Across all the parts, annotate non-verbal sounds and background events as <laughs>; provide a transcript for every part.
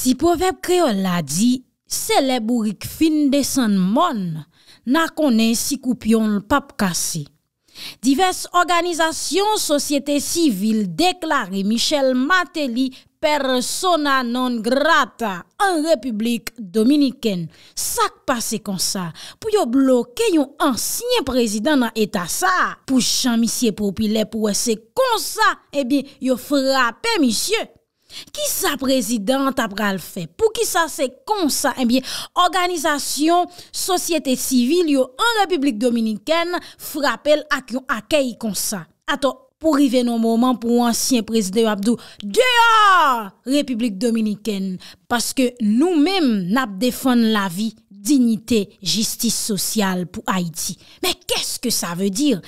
Si povep kreol la di, seleb ou rik fin desan moun, na konen si koupyon l pap kase. Diverse organizasyon, sosyete sivil deklare Michel Mateli persona non grata an republik dominiken. Sak pase konsa pou yo bloke yon ansyen prezident nan etasa. Pou chan misye popile pou wese konsa, ebi eh yo frape misye. Ki sa prezident ap ral fè? Pou ki sa se konsa? E eh bie, organizasyon, sosyete sivil yo an Republik Dominiken frapel ak yon akei konsa. Ato, pou rive nou mouman pou ansyen prezident wap do, De a Republik Dominiken, paske nou mèm nap defon la vi. Dignité justice sociale pou Haïti. Mais qu'est-ce que ça veut dire?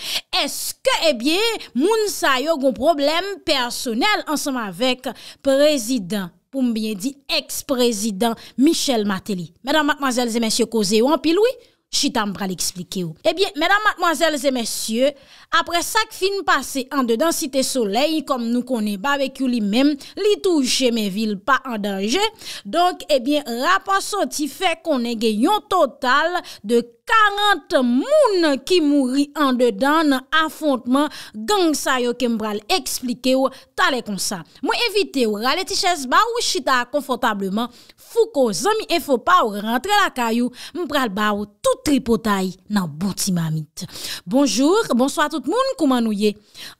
Est-ce que, eh bien, moun sa yo goun probleme personel anseman vek prezident, pou mbyen di, ex-prezident Michel Martelly? Mèdame, mademoiselles et messieurs, kozé ou anpiloui? Chita mbra eh li eksplike ou. Ebyen, mèdam matmoazèl zè mèsyè, apre sak fin pase an de dan site soley, kom nou konen ba vekyou li mèm, li toujè mè vil pa an danje, donk ebyen, eh rapa soti fè konen gen yon total de 40 moun ki mouri an de dan an fontman, gang sa yo ke mbra li eksplike ou, talè kon sa. Mwen evite ou, ralè ti chèz ba ou chita konfotableman, Foukou, zami enfopou, rentre la kayou, mpral ba ou, tout tripotay nan bouti mamit. Bonjour, bonsoit tout moun kouman nou ye.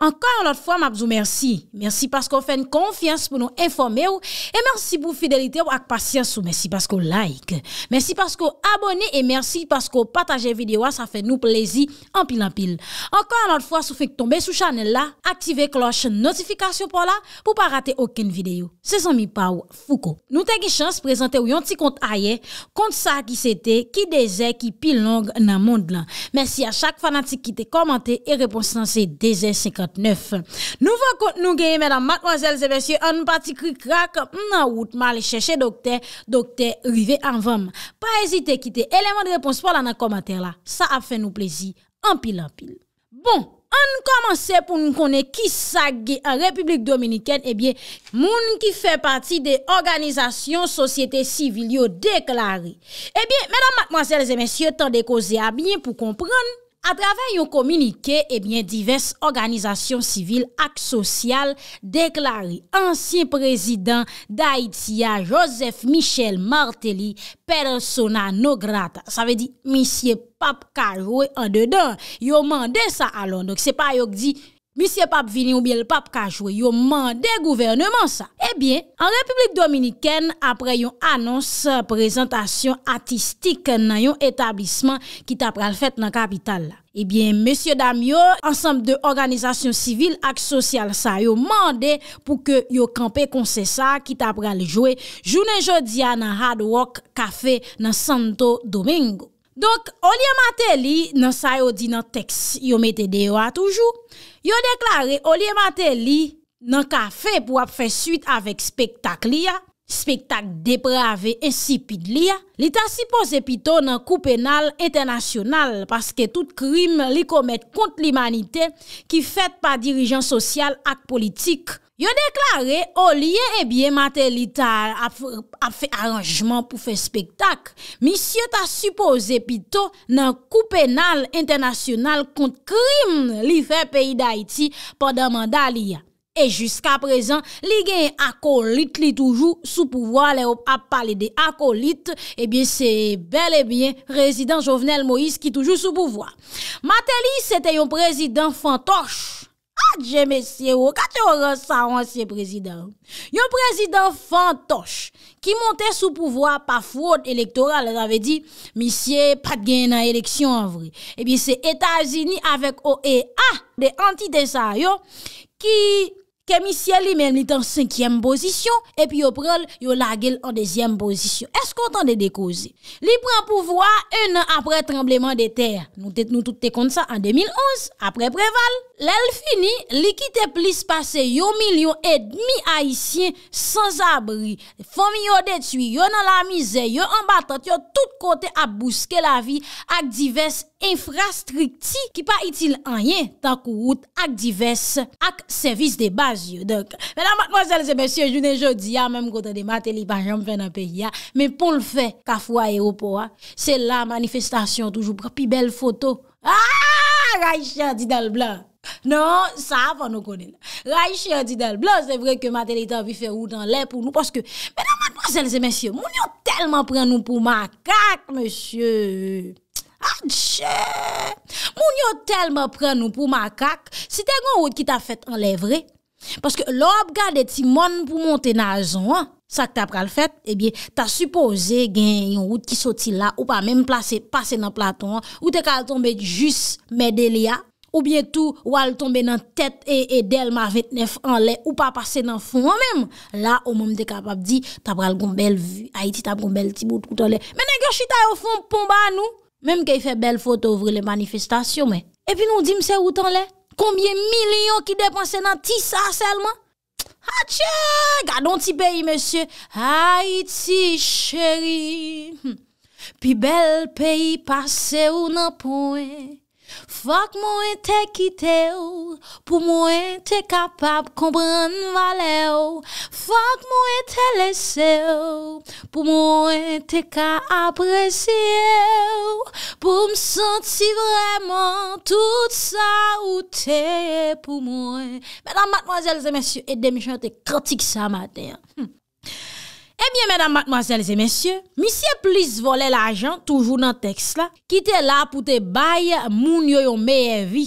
Ankan anot fwa, mabzou, mersi. Mersi paskou fè n konfians pou nou enfome ou, e mersi pou fidelite ou ak pasyans ou, mersi paskou like. Mersi paskou abone e mersi paskou pataje videwa, sa fè nou plezi anpil anpil. Ankan anot fwa, sou fèk tombe sou chanel la, aktive kloche notifikasyon pou la, pou pa rate oken videyo. Se zami pa ou, foukou. Sante ou yon ti kont aye, kont sa ki sete, ki deze ki pil long nan mond la. Mersi a chak fanatik ki te komante e reponsan se deze 59. Nouvan kont nou genye menan, mademoiselle, zemesye, an pati kri krak, nan wout ma le chèche dokte, dokte rive an vam. Pa ezite ki te eleman de repons pa lan nan komante la. Sa a fe nou plezi, an pil an pil. Bon! An nou komanse pou nou konen ki sagye an Republik Dominiken, eh ebyen, moun ki fe pati de organizasyon sosyete sivilyo deklari. Ebyen, eh menan matmwansel zemensye, tan deko ze a binyen pou kompran, A travè yon kominike, ebyen, eh divers organizasyon sivil, ak sosyal, deklari ansyen prezident d'Haïtia, Josef Michel Martelly Persona Nograta. Sa ve di, misye, pap Kajwe, an dedan. Yon mande sa alon, dok se pa yon di, Monsie pap vini ou bie l pap ka jwe, yo mande gouvernement sa. Ebyen, eh an Republik Dominiken apre yon anons prezentasyon atistik nan yon etablisman ki ta pral fet nan kapital la. Ebyen, eh Monsie Damyo, ansamb de organizasyon sivil ak sosyal sa, yo mande pou ke yo kampe konsesa ki ta pral jwe jounen jodia nan Hard Rock Cafe nan Santo Domingo. Donk, Oliye Mate li nan sa yo di nan teks yo mette deyo a toujou, yo deklare Oliye Mate li nan ka fe pou ap fe suit avek spektak li ya, spektak deprave en sipid li ya. Li ta si pose pito nan koupenal etenasyonal paske tout krim li komet kont li manite ki fet pa dirijan sosyal ak politik. Yo deklare, o liye ebyen Matelita ap fe aranjman pou fe spektak, misye ta supose pito nan koupenal internasyonal kont krim li fe peyi d'Aiti pa damanda liya. E jiska prezan, li gen akolit li toujou sou pouvoi le op ap pale de akolit, ebyen se bel ebyen rezidant Jovenel Moïse ki toujou sou pouvoi. Matelita se te yon prezidant fantosh, Adje meseyo, kate oran sa wansye prezident? Yo prezident fantosh ki monte sou pouvoi pa fwot elektoral, l avè di, misye pat gen nan eleksyon eh avre. E pi se Etasini avek OEA de anti-desayon, ki ke misye li men li tan 5e pozisyon, e pi yo prel yo la gel an 2e pozisyon. Eskou tan de dekoze? Li pren pouvoi 1 an apre trembleman de ter. Nou tete nou tout te kont sa an 2011, apre preval. Lèl fini, li ki te plis pase yo milyon et demi haisyen sans abri. Fomi yo detui, yo nan la mizè, yo anbatat, yo tout kote ap bouske la vi ak divers infrastrikti ki pa itil anyen tak ou out ak divers ak servis de baz yo. Mè nan matnozèl se mèsyen jounen jodi ya, mèm kote de matè li pa jom fè nan pe ya, mèm pou l'fè, ka fwa e opo a, se la manifestasyon toujou bra pi bel foto. Aaaaaa, ah, raishan di dal blan. Non, sa avan nou konen. Raiche yon didel blon, se vre ke matelit avi fe ou dan ah, eh le pou nou. Paske, mena madbazelze, mensye, moun yon telman pren nou pou makak, mensye. A dje, moun yon telman pren nou pou makak, se te yon wout ki ta fet an le vre. Paske, lop gade ti mon pou monte na zon, sa ki ta pral fet, ebyen, ta suppose gen yon wout ki soti la, ou pa men plase pase nan platon, ou te kal tombe jis mede liya. Ou bientou wale tombe nan tèt e del ma 29 an lè ou pa pase nan fon an mèm. La ou mèm de kapap di tabral gom bel vu. Haiti tabron bel ti bout koutan lè. Mènen gyo chita yo fon pomba an nou. Mèm ke y fè bel fot ouvre le manifestasyon mè. E pi nou di mse woutan lè. Koumbye milyon ki depanse nan ti sa selman. Ha tchè, gadon ti peyi mèsyè. Haiti chéri, pi bel peyi pase ou nan pon wè. Fak mwen te kite ou, pou mwen te kapap komprende vale ou. Fak mwen te lese ou, pou mwen te ka apresye ou. Pou mwen senti vreman tout sa ou te pou mwen. Mwenan matmoazel, zemensi ou edem, jante kratik sa maten. Ebyen eh menan matmazelze mensyo, misye plis vole la ajan toujou nan teks la, ki te la pou te baye moun yo eh yo meye vi.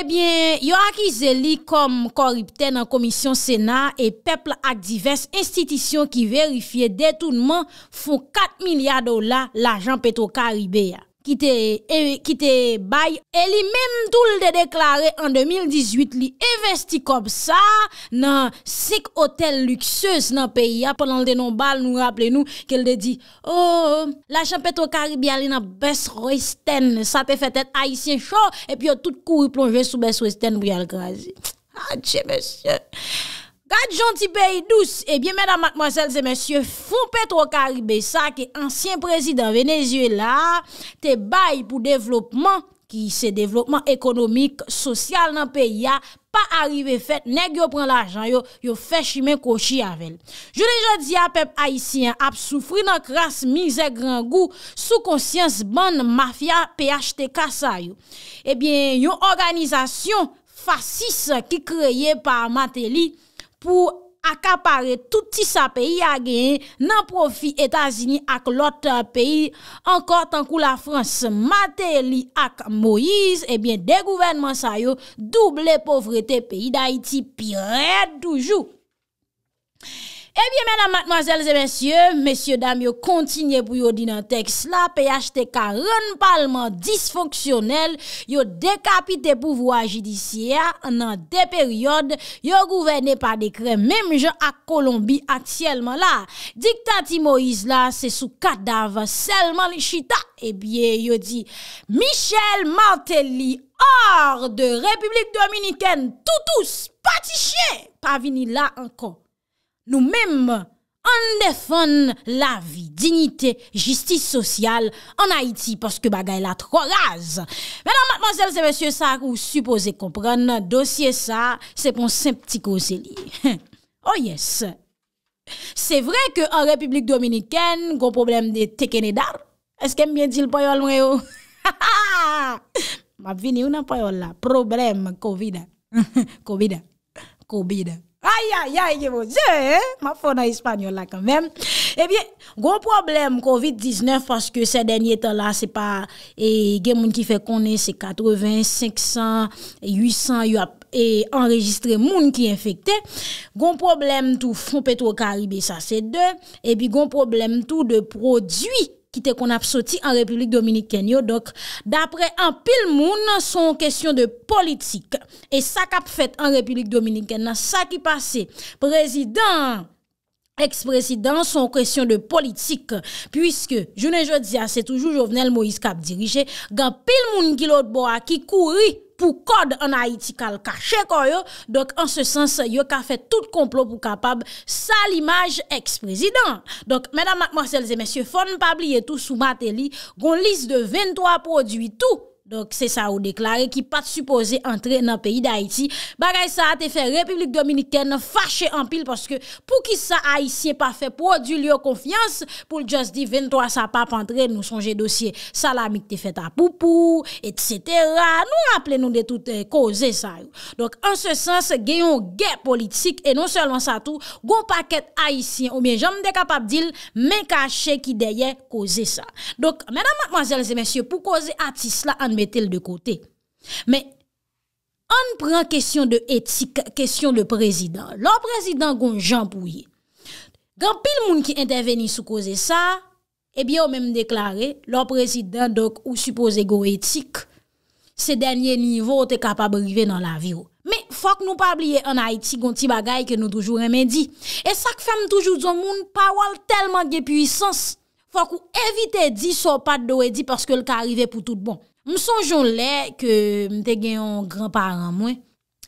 Ebyen yo akize li kom koripten nan komisyon sena e pepl ak divers institisyon ki verifiye detounman fon 4 milyar dola la ajan peto Karibè ya. E, ki te bay. E li menm tou l de deklare en 2018, li e vesti kop sa, nan sik hotel lukseus nan peyi a, ponan l de nan bal nou rapple nou, ke l de di, oh, la chanpe to karibiali nan Bes Roysten, sa pe fetet a isye chan, e pi yo tout kou y plonje sou Bes Roysten, bou yal grazi. Adje mèche. Gade jonti peyi dous, ebyen eh mèdam akmwazèl zè mèsyè, foun petro karibè sa ki ansyen prezident vènezye la, te bay pou devlopman, ki se devlopman ekonomik, sosyal nan peyi ya, pa arrive fèt, neg yo pren l'ajan, yo fèchimè kòchi avèl. Jou lèjè di apèp aisyen, ap soufri nan kras mi zè grangou, sou konsyans ban mafya, pey achte kasa yo. Ebyen eh yon organizasyon, fâsis ki kreye pa amatè li, pou akapare touti sa peyi a genye nan profi Etasini ak lot euh, peyi, ankon tankou la Frans Mateli ak Moïse, ebyen eh de gouvenman sayo, double povrete peyi Daïti pi redoujou. Ebyen eh menan matmazelze mensyo, mensyo dam yo kontinye pou yo di nan teks la, pe yache te ka ron palman disfonksyonel, yo dekapite pou vwa jidisiya, nan de peryode, yo gouvene pa de krem, mem jan a Kolombi atyelman la. Dik tanti Moïse la, se sou kadav selman li chita, ebyen eh yo di, Michel Martelly, or de Republik Dominikène, toutous, pati chien, pa vini la ankon. Nou mèm, an defon la vi, dignite, justice sosyal an Haiti paske bagay la tro raz. Mè nan, mademoiselle, se mèsyè sa, ou supposè komprèn, dosye sa, se pon semp tiko zeli. Oh yes, se vre ke an republik dominikèn, kon problem de tekene dar, eske mbyen di lpoyol mwen yo? <laughs> Ma vini ou nan poyol la? Problem, kovida, <laughs> kovida, kovida. Ayayay, yoye, bon ma fon eh a Hispanyol la kanmem. Ebi, goun problem COVID-19, foske se denye etan la, se pa, e gen moun ki fe konen, se 85, 800, e enregistre moun ki enfekte, goun problem tou foun petro karibé, sa se de, ebi goun problem tou de prodwi, ki te kon apsoti an Republik Dominiken yo. Dok, dapre an pil moun nan son kestyon de politik, e sa kap fet an Republik Dominiken nan sa ki pase, prezident, ekspresident, son kestyon de politik, pwiske, jounen je diya, se toujou Jovenel Moïse kap dirije, gan pil moun ki lot bo a, ki kouri, pou kod an ha iti kal kache koyo. Dok an se sens, yo ka fet tout komplot pou kapab sa l'imaj eks-prezident. Dok, mèdam ak Marcel Zemesye, fon pabli etou soumate li, goun lis de 23 prodwi tout Donk se sa ou deklare ki pat supose entre nan peyi da iti. Bagay sa te fe Republik Dominikene fache an pil paske pou ki sa Aisyen pa fe pou odu liyo konfians pou l just di ven to a sa pap entre nou sonje dosye salamik te fe ta poupou, etsetera. Nou rappele nou de euh, non tout koze sa ou. Donk an se sens genyon gen politik e non selman sa tou gon paket Aisyen ou bien jom de kapap dil men kache ki deye koze sa. Donk menan mwazel zemesye pou koze atis la an mette l de kote. Me, an pran kesyon de etik, kesyon de prezident. Lò prezident goun jampouye. Gan pil moun ki interveni sou koze sa, ebyè eh o mem deklare, lò prezident dok ou suppose goun etik, se denye nivou te kapab rive nan la viro. Me, fok nou pa bliye an a etik goun ti bagay ke nou toujou remendi. E sak fem toujou zon moun, pa wal telman ge puissance. Fok ou evite di sou pat do e di paske l ka rive pou tout bon. M sonjoun lè ke m te genyon granparen mwen.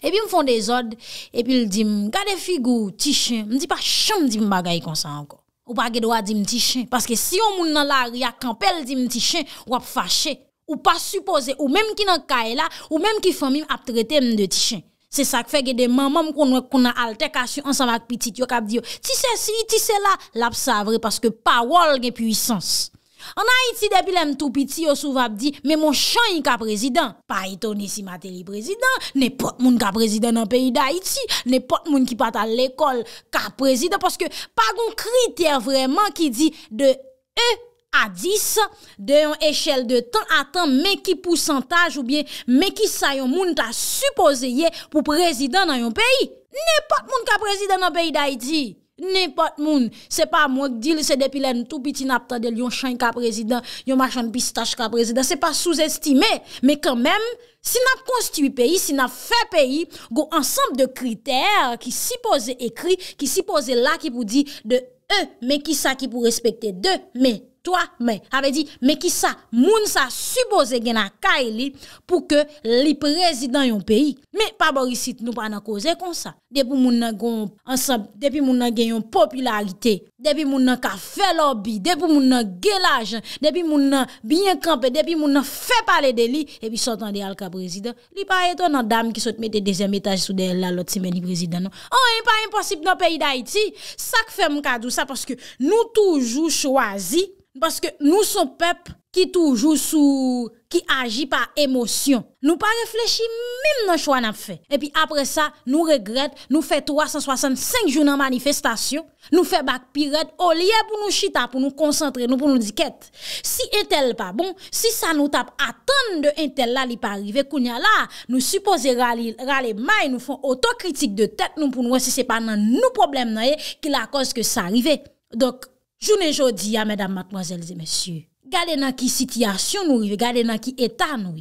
Epi m fon de zod, epi l di m, gade figou, ti chen, m di pa chan m di m bagay kon sa anko. Ou pa gedwa di m ti chen, paske si yon moun nan la riyak kampel di m ti chen, wap fache. Ou pa suppose, ou menm ki nan kaela, ou menm ki famim ap trete m de ti chen. Se sak fe gede manman m kon wè kon nan alter kasyon ansan wak pitit, yon kap di yo, ti se si, ti se la, l ap savre, paske pa wol gen puissance. An Aiti depi lem trupiti yo souvap di, me moun chan yon ka prezidant. Pa yi toni si materi prezidant, ne pot moun ka prezidant nan peyi da Aiti. Ne pot moun ki pata l'ekol ka prezidant. Paske pa goun kriter vreman ki di de e a dis, de yon eshel de tan a tan me ki pousantaj ou bien me ki sa yon moun ta supposeye pou prezidant nan yon peyi. Ne pot moun ka prezidant nan peyi da Aiti. Nè pat moun, se pa moun, dil se depilèn tout biti nap tadèl yon chan ka prezident, yon machan pistache ka prezident, se pa sous-estimè. Mè kè mèm, si nap konstiwi peyi, si nap fè peyi, gò ansanp de kriter ki sipose ekri, ki sipose la ki pou di de e, mè ki sa ki pou respekte de, mè, toa, mè. Ave di, mè ki sa, moun sa sipose gen a ka e li pou ke li prezident yon peyi. Mè. Laborisite nou pa nan koze kon sa. Depi moun nan genyon popularite, depi moun nan kafe lobby, depi moun nan gelajan, depi moun nan binyen kampe, depi moun nan fe pale deli, epi sotan di al ka prezident. Li pa eto nan dam ki sot mette dezem etaj sou de la loti meni prezident. Ou yon oh, pa imposib nan peyi da iti, sak fe moun kadou sa, paske nou toujou chwazi, paske nou son pep. Ki toujou sou, ki aji pa emosyon. Nou pa reflechi mim nan chouan ap fe. E pi apre sa, nou regred, nou fe 365 joun nan manifestasyon. Nou fe bak piret, o liye pou nou chita, pou nou koncentre, nou pou nou diket. Si entel pa bon, si sa nou tap atan de entel la li pa rive, kounya la, nou suppose rale may, nou fon otokritik de tet, nou pou nou wese se pa nan nou problem na ye, ki la koske sa rive. Dok, jounen jodi ya, medan matmoazelze mesyou. Gade nan ki sityasyon nou, gade nan ki etan nou.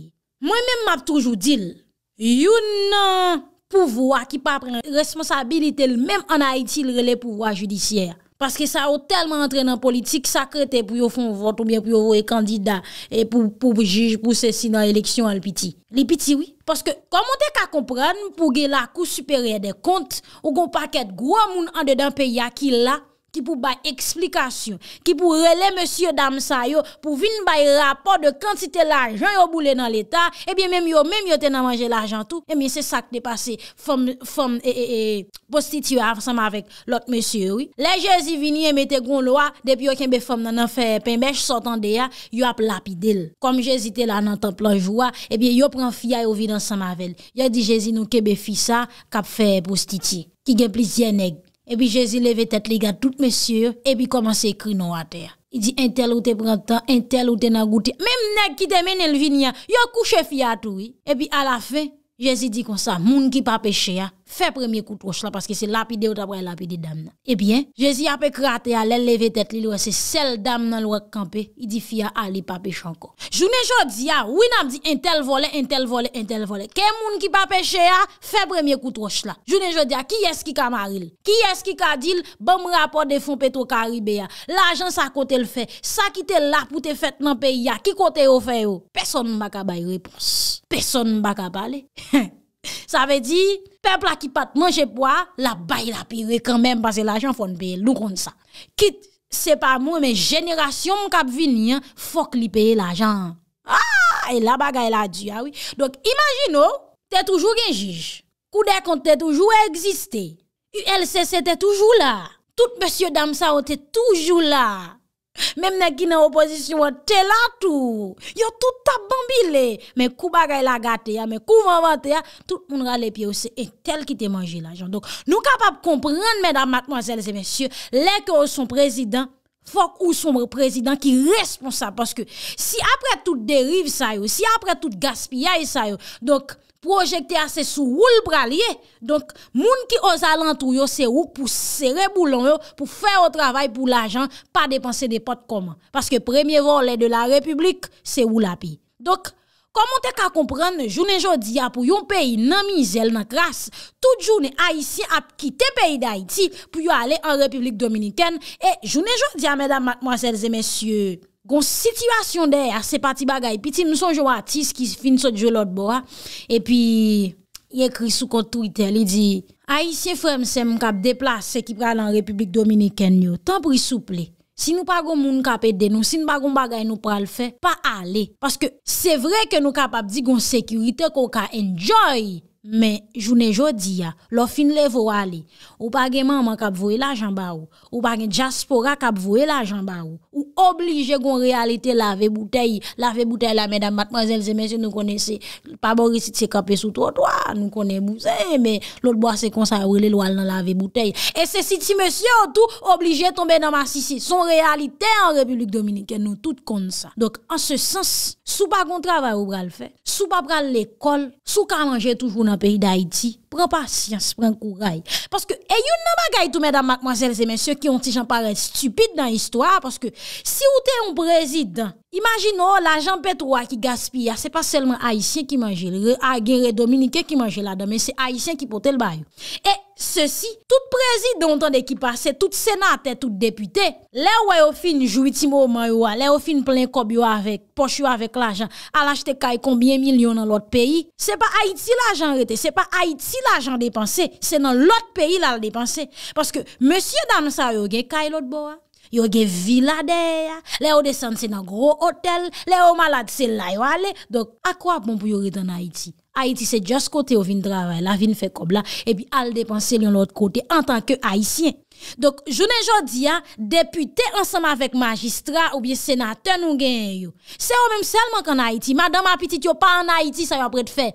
Mwen men map toujou dil, yon nan pouvoa ki pa pren responsabilite l menm anayitil rele pouvoa judisyer. Paske sa ou telman entren nan politik sakrete pou yo fon vot ou bien pou yo vwe kandida e pou pou juj pou se si nan eleksyon al piti. Li piti oui, paske komon te ka kompran pou ge la kou supere de kont ou kon paket gwa moun ande dan pe ya ki la. ki pou bay eksplikasyon, ki pou rele monsye dam sa yo, pou vin bay rapor de kantite la ajan yo boule eh nan l'Etat, ebyen menm yo, menm yo ten a manje la ajan tou, ebyen eh se sak de pase fom, fom, e, e, eh, e, postiti yo av sam avek lot monsye yo. Le Jezi vini emete goun lo a, depi yo kembe fom nan an fere penbej, sotan de ya, yo ap lapi del. Kom Jezi tel an an tan planj wwa, ebyen yo pran fia yo vi dan sam avel. Yo di Jezi nou kembe fisa kap fere postiti, ki gen plizye neg. Epi Jezi leve tet li ga tout mesye, epi koman se ekri nou a ter. I di entel ou te brentan, entel ou te nan gouti. Mem neg ki demen el vini ya, yo kouche fiatou. Epi a la fe, Jezi di konsa, moun ki pa peche ya. Fè premye koutroch la, paske se lapide ou tabre lapide dam nan. Ebyen, eh jezi apè krate a lè lève tèt li, lè wè se sel dam nan lò wè kampè, idifia a li pa pech anko. Jounè jò di a, wè nam di, entel vole, entel vole, entel vole. Kè moun ki pa peche a, fè premye koutroch la. Jounè jò di a, ki eski kamaril? Ki eski kadil? Bèm rapò de fon peto karibè ya. L'ajan sa kote l'fè. Sa kite l'apoutè fèt nan peyi ya. Ki kote yo fè yo? Pèson Sa ve di, pepl a ki pat manche pwa, la bayi la piwe kanmen, pase l'ajan fon peye loun kont sa. Kit, se pa moun, men jenerasyon moun kap vini, fok li peye l'ajan. A, e la bagay la di, awi. Ah Dok, imagino, te toujou genjij. Kou dek kont te toujou egziste. U LCC te toujou la. Tout monsye dam sa o te toujou la. Mem ne gine opozisyon wote la tou, yo tout tabambile, men kou bagay la gate ya, men kou vavate ya, tout moun rale piye ou se, et tel ki te manje la joun. Donk nou kapap komprende, mèdame, matmoazèles et mèsyè, lèkè ou son prezident, fok ou son prezident ki responsable, paske si apre tout derive sa yo, si apre tout gaspia yi sa yo, donk, projekte a se sou woul pralye. Donk, moun ki oza lan tou yo se wouk pou sere boulon yo, pou fè o travay pou la jan, pa depanse de pot koman. Paske premye volè de la republik, se woul api. Donk, komon te ka kompran, jounen jodi apou yon peyi nanmizel nan kras, tout jounen a isi ap ki te peyi da iti pou yo ale an republik dominiken, e jounen jodi a mèdam mwazèl zè mèsyè. Gon sityvasyon dey a se pati bagay, pi ti nou son jou atis ki fin so djou lot bo a, e pi yekri sou kont Twitter, li di, Aisye Fremse m kap deplase se ki pral an Republik Dominik en yo, tan pri souple, si nou pa goun moun kap ede nou, si nou pa goun bagay nou pral fe, pa ale, paske se vre ke nou kap ap di gon sekirite kon ka enjoye, Men, jounen jodi ya, lo fin le vwa li, ou pa gen maman kap vwe la jamba ou, ou pa gen jaspora kap vwe la jamba ou, ou oblige kon realite lave boutei, lave boutei la, mèdam, matman, zèl, zè, mèsyon, nou kone bon se, pa borisit se kapè sou trotwa, nou kone bouse, men, lout boase konsa ou le lwal nan lave boutei, e se siti mèsyon tout oblige tombe nan masisi, son realite an Republik Dominikè nou tout kon sa. peyi da Haiti, pran pasyans, pran kou ray. Paske, e yon nan bagay tou mèdam, mademoiselles et mèsyò, ki yon ti jan parel stupide nan histwa, paske si ou te yon prezid, imagino, oh, la Jean Petroi ki gaspilla, se pa selman Haitien ki manje, agenre Dominique ki manje la damen, se Haitien ki pote l bayou. E, Se si, tout prezidantan de ki pase, tout senatè, tout deputè, lè wè yo fin jouitimo wè yo wè, lè yo fin plen kob yo avèk, poch yo avèk l'ajan, al ajte kay kombien milyon an lot peyi, se pa Haiti l'ajan rete, se pa Haiti l'ajan depanse, se nan lot peyi lal depanse. Paske, monsie dan sa yo ge kay lot bo a, yo ge vila de a, lè yo de sante se nan gro otel, lè yo malade se la yo ale, dok akwa bon pou yo rete an Haiti. Haïti se jòs kote ou vin dravè, la vin fè kob la, epi al depanse lyon lòt kote en tanke haïtien. Donk, jounen jò diyan, depute ansama vek magistra ou biye senatè nou gen yon. Se ou menm selman kon Haïti, madame apitit yon pa an Haïti, sa yon apre te fè.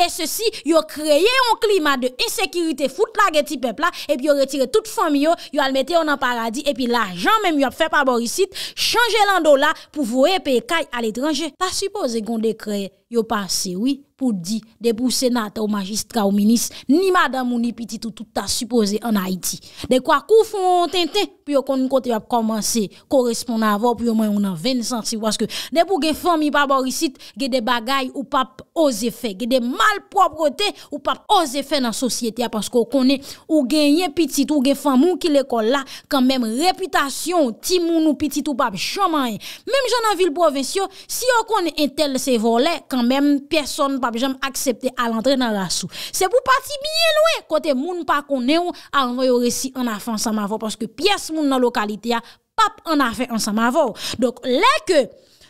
E se si, yon kreye yon klima de insekirite fout la geti pepla, epi yon retire tout fòm yon, yon al mette yon an paradis, epi la jan menm yon ap fè pa borisit, chanje lan do la pou voue pey kaj al etranje. Pas suppose yon dekreye. Yo pa sewi pou di... De pou senate ou magistra ou minis... Ni madame ou ni pitit ou touta... Supose en Haiti... De kwa kou foun ten ten... Pou yo kon yon konti ap komanse... Korespondan avon... Pou yo mwen yon an ven san siwask yo... De pou gen foun mi baba orisit... Ge de bagay ou pap ose fe... Ge de malproprete ou pap ose fe nan sosyete ya... Paske yo konen ou genye pitit... Ou gen foun moun ki lekola... Kan men reputasyon ou timoun ou pitit... Ou pap chomanye... Menm jen an vil provincio... Si yo konen entel se volè... an menm person pa bejam aksepte al antre nan rasou. Se pou pati binye loue, kote moun pa kone ou a anvoy ou resi an afe an samavor, paske piyes moun nan lokalite ya, pap an afe an samavor. Dok leke,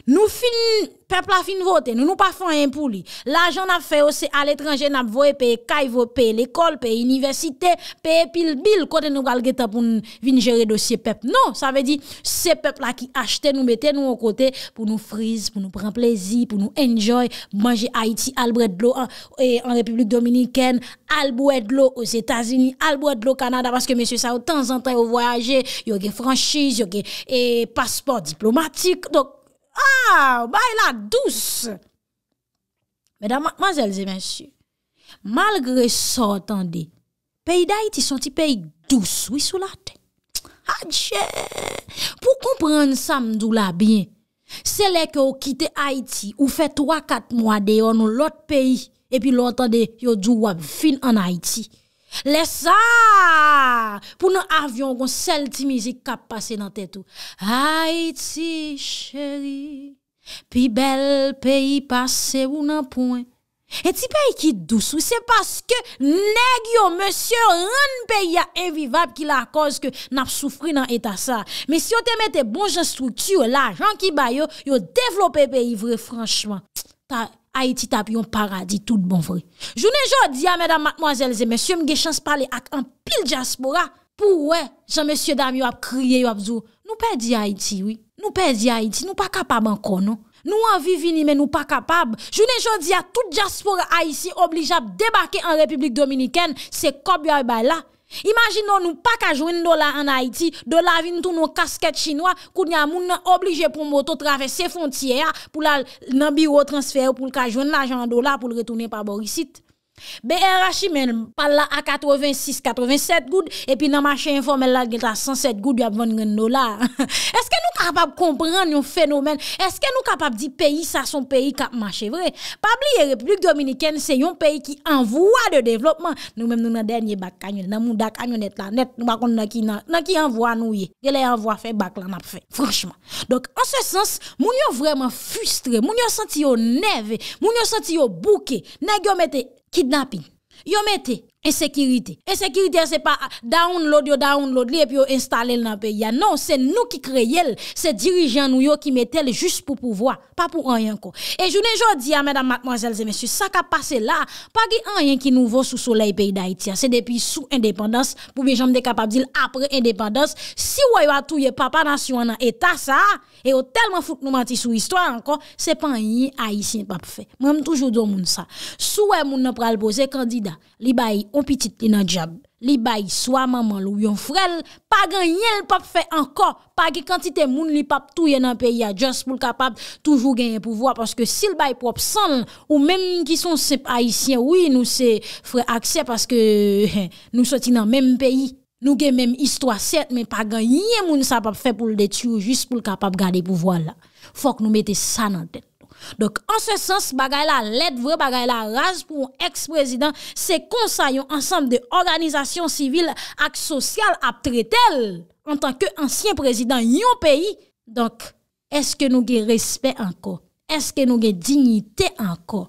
Nou fin pep la fin vote Nou nou pa fon yon pou li La jan ap fe ose al etranje nap voye Peye kaivo, peye lekol, peye universite Peye pil bil kote nou galgeta Poun vin jere dosye pep Non, sa ve di se pep la ki achete Nou bete nou wakote pou nou friz Poun nou pren plezi, pou nou enjoy Mange Haiti, Albrecht Dlo En Republik Dominikene Albrecht Dlo os Etasini, Albrecht Dlo Kanada Paske mese sa yo tan zantan yo voyaje Yo ge franchise, yo ge Pasport diplomatik, dok A, ah, bay la dous. Medan manjelze mensyu, malgre sa otan de, peyi da Haiti son ti peyi dous, wis ou la ten. A ah, dje, pou komprenn sa mdou la bin, se le ke ou kite Haiti, ou fe 3-4 mwa de yon ou lot peyi, epi lot an de yo djou wab fin an Haiti. Lè sa, pou nou avyon kon sel ti mizik kap pase nan tè tou. Haiti chéri, pi bel peyi pase ou nan pouen. Eti peyi ki dousou, se paske neg yo monsye ren peyi ya evivab ki la koz ke nap soufri nan etasa. Men si yo te mette bon jen stoutu yo la, jen ki bayo, yo devlope peyi vre franchman. Ta... Aiti tap yon paradis tout bonvri. Jounen jodi a, mèdam mwazèl zè, mèsyò mge chans pale ak an pil jaspora, pou wè, jan mèsyò dam yon ap kriye yon ap zou, nou pe di Aiti, nou pe di Aiti, nou pa kapab an konon, nou an vivini, men nou pa kapab, jounen jodi a, tout jaspora Aiti, oblijap debake an republik dominiken, se kob yo yon bay la, Imagin nou nou pa kajwen do la an Haiti, do la vin tou nou kasket chinois kou nya moun nan oblije pou mwoto traves se fontiye ya pou la nan biro transfer pou l kajwen l ajan do la pou l retounen pa borisit. B.R.H. men pala a 86-87 goud epi nan mache informel la gilta 107 goud yon ap vond gen do la <laughs> eske nou kapap komprende yon fenomen eske nou kapap di peyi sa son peyi kap mache vre pabli yon republik dominiken se yon peyi ki envwa de devlopman nou men nou nan denye bak kanyon nan mou da kanyon et la net nou bakon nan ki envwa nou ye yon le envwa fe bak la nap fe franchman donk an se sens moun yo vreman fustre moun yo senti yo neve moun yo senti yo bouke nan gyo mette evo Kidnaping Yo mette ensekirite Ensekirite se pa download yo download li E pi yo installe l nan peya Non se nou ki kreye l Se dirijen nou yo ki mette l Jus pou pouvoa E jounen joun di a Sakap pase la Pa ki anyen ki nou vo sou solei peyi da itia Se depi sou independans Si woy wato ye papanans Yon nan eta sa E yo telman foute nou mati sou istwa ankon, se pan yi Aisyen pap fe. Mwen m toujou do moun sa. Sou e moun nan pral boze kandida, li bayi o pitit li nan jab, li bayi swa maman lou yon frel, pa genyen l pap fe ankon, pa ki kantite moun li pap tou yen nan peyi a just pou l kapab, toujou genyen pouvoa, paske si l bayi prop san, ou men ki son sep Aisyen, oui nou se fre akse, paske nou sou ti nan menm peyi. Nou gen menm histwa set, men pa gen yen moun sa pa fe pou l de tu, jist pou l kapap gade pou vo la. Fok nou mette sa nan ten. Donk, an se sens, bagay la led vre, bagay la raz pou yon ex-prezident, se konsayon ansam de organizasyon sivil ak sosyal ap tretel, an tanke ansyen prezident yon peyi. Donk, eske nou gen respet anko? Eske nou gen dignite anko?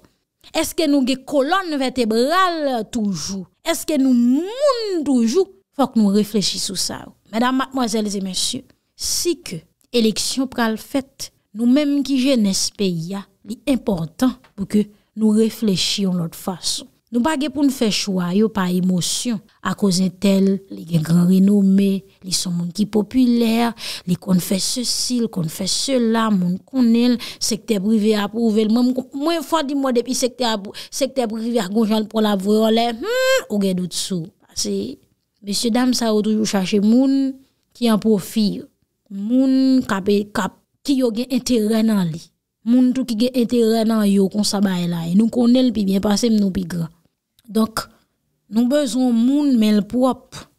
Eske nou gen kolon vetebral toujou? Eske nou moun toujou? Fok nou reflechis sou sa ou. Mèdam, madmoazèles et mèsyou, si ke eleksyon pral fèt, nou mèm ki jè nespe ya, li important pou ke nou reflechis yon lot fason. Nou bagè pou nou fè choua yo pa emosyon. A kozè tel, li gen gran rinoumè, li son moun ki popüler, li kon fè sè sil, kon fè sè la, moun kon el, sektè privè apouvel, mwen fò di mò depi sektè privè akonjan pou la vòle, hmm, ou gen dout sou. Asè. Monsieur dame ça ou toujours chercher moun qui en profite, moun kap, qui ont intérêt dans lui. Moun tout qui a intérêt dans yo kon sa bay Et Nous connaissons bien passé nous plus grand. Donc nous besoin moun mel propre.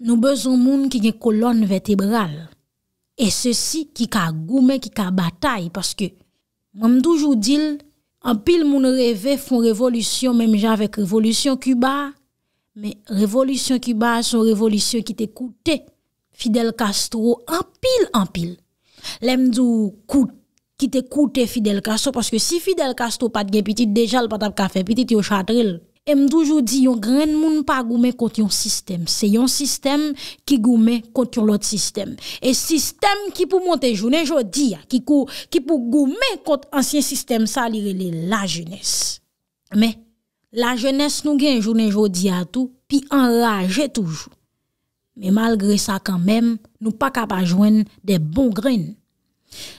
Nous besoin moun qui une colonne vertébrale. Et ceci qui ka goumen qui ka bataille parce que moi m'm toujours dit en pile moun rêve font révolution même j'avec révolution Cuba Me, revolisyon ki ba, son revolisyon ki te koute, Fidel Castro, anpil, anpil. Le mdou koute, ki te koute Fidel Castro, paske si Fidel Castro pat gen pitit, deja l patap kafe, pitit yo chatrel. E mdou jou di, yon gren moun pa goume kont yon sistem. Se yon sistem ki goume kont yon lot sistem. E sistem ki pou monte jounen, jou di ya, ki pou goume kont ansyen sistem, sa li rele la jounes. Me, me, La jenès nou genjou nenjou di atou, pi enraje toujou. Men malgre sa kan men, nou pa kap a jwen de bon gren.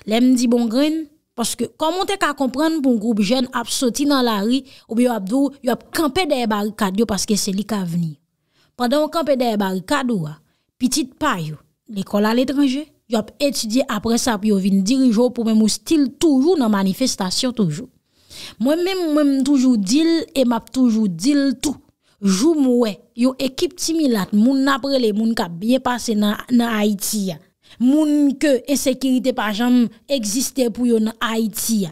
Lem di bon gren, paske komon te ka kompren pou moun groub jen ap soti nan la ri, ou bi yo ap dou, yo ap kampe de e barikad yo paske se li ka veni. Pendan yo kampe de e barikad yo, pitit payo, l'ekola letranje, yo ap etudye apres ap yo vin dirijou pou men mou stil toujou nan manifestasyon toujou. Mwen men mwen toujou dil E map toujou dil tou Jou mwen, yo ekip timilat Moun naprele, moun ka bie pase Nan Haiti ya Moun ke esekirite pa jan Ekziste pou yo nan Haiti ya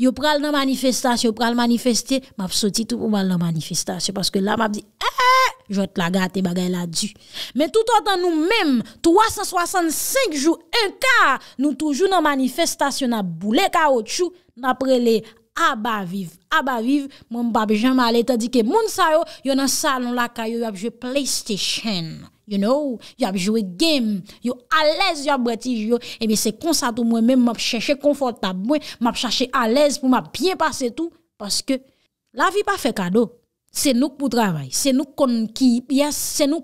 Yo pral nan manifestasyon Yo pral manifestye, map soti tou pou pral nan manifestasyon Paske la map di eh, Jot la gate bagay la du Men tout an tan nou men 365 jou, en ka Nou toujou nan manifestasyon A boule ka o chou, naprele Aba viv. Aba viv. Mwen mbabe jan male ta di ke moun sa yo, yo nan salon la ka yo yo ap jwe PlayStation. You know? Yo ap jwe game. Yo alèz yo ap bretij yo. Ebe eh se konsato mwen mwen mwen ap chache konfortab mwen. Mwen ap chache alèz pou mwen ap bien pase tout. Paske la vi pa fe kado. Se nouk pou travay. Se nouk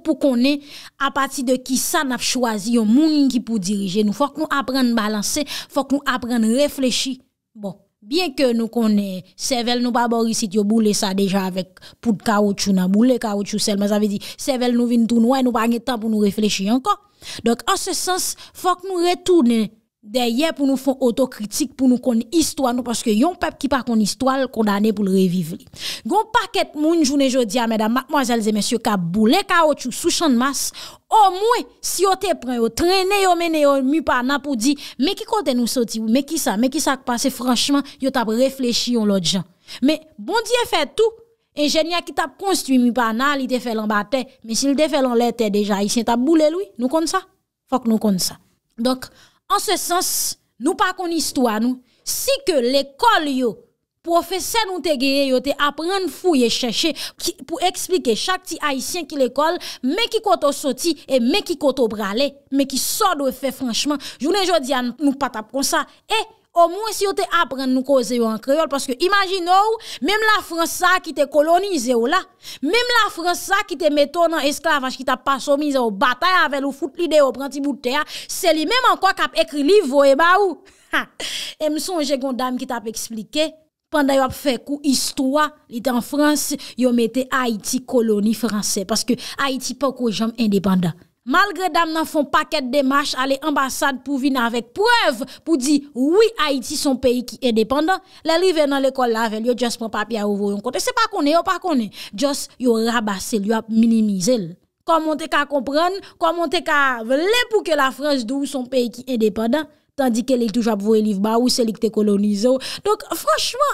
pou konen. A pati de ki sa nap chwazi yo moun mwen ki pou dirije nou. Fok nou apren balanse. Fok nou apren reflechi. Bon. Bien que nous connaissons, Sevel nous pas Borisit yo boule ça déjà avec poudre de caoutchouc nous boule caoutchouc seulement ça veut dire Sevel nous vient tout nous pas de temps pour nous réfléchir encore. Donc en ce sens, faut que nous retournions Deye pou nou fon otokritik pou nou kon istwa nou Paske yon pep ki pa kon istwa l kondane pou l reviv li Gon paket moun joun e jodi a medan Matmoazalze mesyo ka boule ka wot chou sou chan mas O mwen si yo bon te pren yo Trene yo mene yo mipana pou di Mek ki kote nou soti wou Mek ki sa Mek ki sa kpase franchman Yo tab reflechi yon lot jan Me bondi e fet tou Engenya ki tab konsti mipana Li te felan ba te Me si li te felan le te deja Yisye tab boule l wou Nou kon sa Fok nou kon sa Dok An se sens, nou pa kon istwa nou, si ke l'ekol yo profese nou te geye yo te apren fouye cheshe, pou eksplike chak ti haisyen ki l'ekol, men ki koto soti, men ki koto brale, men ki sodwe fe franchman, jounen jodi an nou pa tap kon sa, e! O mwen si yo te apren nou koze yo an kreyol, paske imagine ou, mem la Fransa ki te kolonize ou la, mem la Fransa ki te meton an esklavaj ki ta pasomize ou, batay avèl ou foute lide ou pranti boutè ya, se li mem an kwa kap ekri liv ou e ba ou. E mson jè gondam ki tap eksplike, panday wap fè kou istwa li tan Frans, yo metè Haiti koloni fransè, paske Haiti pa kou jom endepanda. Malgre dam nan fon paket demache ale ambasade pou vin avèk prev pou di, oui, Haïti son peyi ki indépendant, lè li ven nan l'ekol la, vel, yo just mwen papi a ouvo yon kote. Se pa konè, yo pa konè. Just yo rabase l, yo ap minimize l. Koman te ka komprèn, koman te ka velè pou ke la Frans dou son peyi ki indépendant, kandike li touj ap vwe liv ba ou se li kte kolonize ou. Donk, franchman,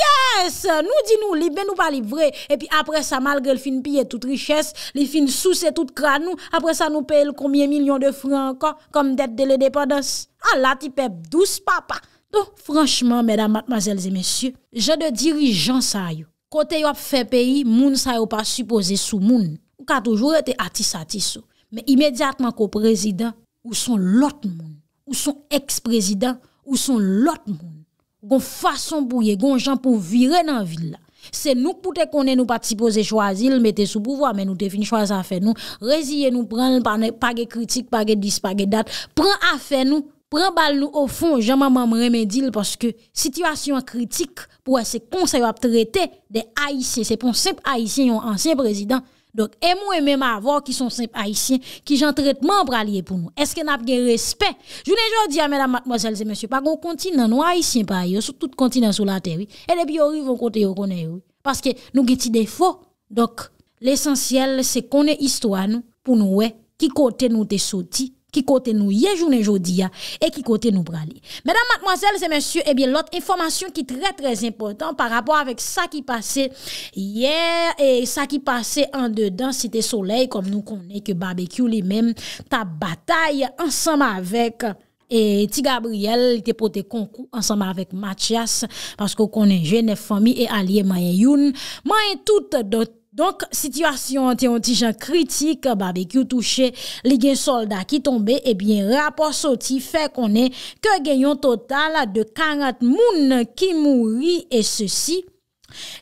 yes! Nou di nou, libe nou pa liv vwe. E pi apre sa, malge l fin piye tout richesse, li fin sou se tout kranou, apre sa nou peye l komye milyon de fran anka kom det de le depadans. A ah la ti pep douz papa. Donk, franchman, medan matmazelze mesye, je de dirijan sa yo. Kote yo ap fe peyi, moun sa yo pa supose sou moun. Ou ka toujou rete atis atiso. Me imediatman ko prezident, ou son lot moun. ou son ex-prezident, ou son lot moun. Gon fason bouye, gon jan pou vire nan vil la. Se nou poutè konè nou pati pose chwa zil, metè sou pouvo a men nou te fin chwa zan fè nou, rezye nou pran page kritik, page dis, page dat, pran a fè nou, pran bal nou, ou fon jan maman mremedil, poske situasyon kritik pou wè se konseyo ap tretè de A.I.C. Se pon sep A.I.C. yon ansyen prezident, Donc, et moi, même avant, qui sont simples haïtiens, qui j'en traitement pour pour nous. Est-ce que n'a pas respect? Je ne dis à mesdames, mademoiselles et messieurs, pas qu'on continue, nous haïtiens, pas sur tout continent sur la terre, oui. Et les on arrive, on côté, on connaît, oui. Parce que nous avons des défauts. Donc, l'essentiel, c'est qu'on ait histoire, nous, pour nous, qui côté nous t'es sorti, Ki kote nou ye jounen jodi ya E ki kote nou brali Menan matmoazel se mensyou Ebyen eh lot informasyon ki tre trez impotant Par rapor avek sa ki pase Ye e sa ki pase An dedan si te soley Kom nou konen ke barbekyou li men Ta batay ansam avek Ti Gabriel te pote Konkou ansam avek Matias Paske konen jene fomi e alye Mayen youn, mayen tout dot Donk, situasyon te ontijan kritik, barbe kyou touche, li gen soldat ki tombe, e eh bien rapor soti fe konen ke genyon total de 40 moun ki mouri e se si.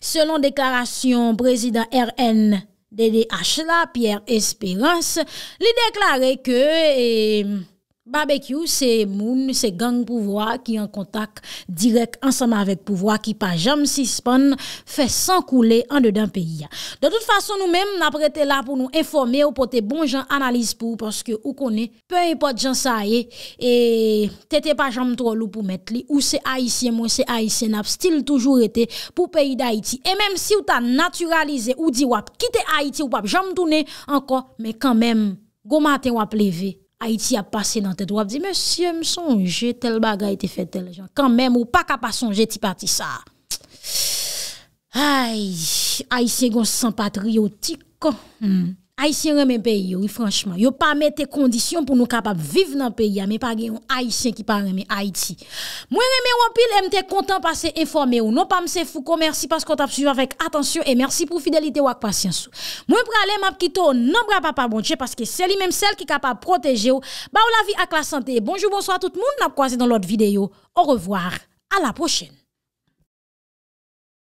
Selon deklarasyon prezident RN Dede Achela, Pierre Esperance, li deklare ke... Eh, Barbecue se moun, se gang pouvoi ki an kontak direk ansama vek pouvoi ki pa jam sispon fe san koule an dedan peyi ya. De tout fason nou men apre te la pou nou informe ou pote bon jan analise pou ou porske ou kone pey pot jan saye e tete pa jam trolou pou met li ou se aisyen mwen se aisyen ap stil toujou rete pou peyi da Haiti. E menm si ou ta naturalize ou di wap kite Haiti ou wap jam toune ankon men kan menm goma te wap levee. Ha iti ap pase nan tet wap, di, monsie, msonje, tel bagay te fe tel jan, kan menm ou pa ka pa sonje ti pati sa. Ay, ay, se yon se san patriotik, kon. Haitien reme peyi yo, yon pa me te kondisyon pou nou kapap vive nan peyi ya, me pa gen yon Haitien ki pa reme Haiti. Mwen reme wapil, eme te kontan pase eforme yo, nou pa mse fukou, mersi paskot ap suju avèk, atensyon e mersi pou fidelite wak pasyansou. Mwen pralè m ap kito, non bra pa pa bonche, paske seli menm sel ki kapap proteje yo, ba ou la vi ak la sante. Bonjou, bonso a tout moun, n ap kwaze dan lot videyo. Ou revoar, a la prochen.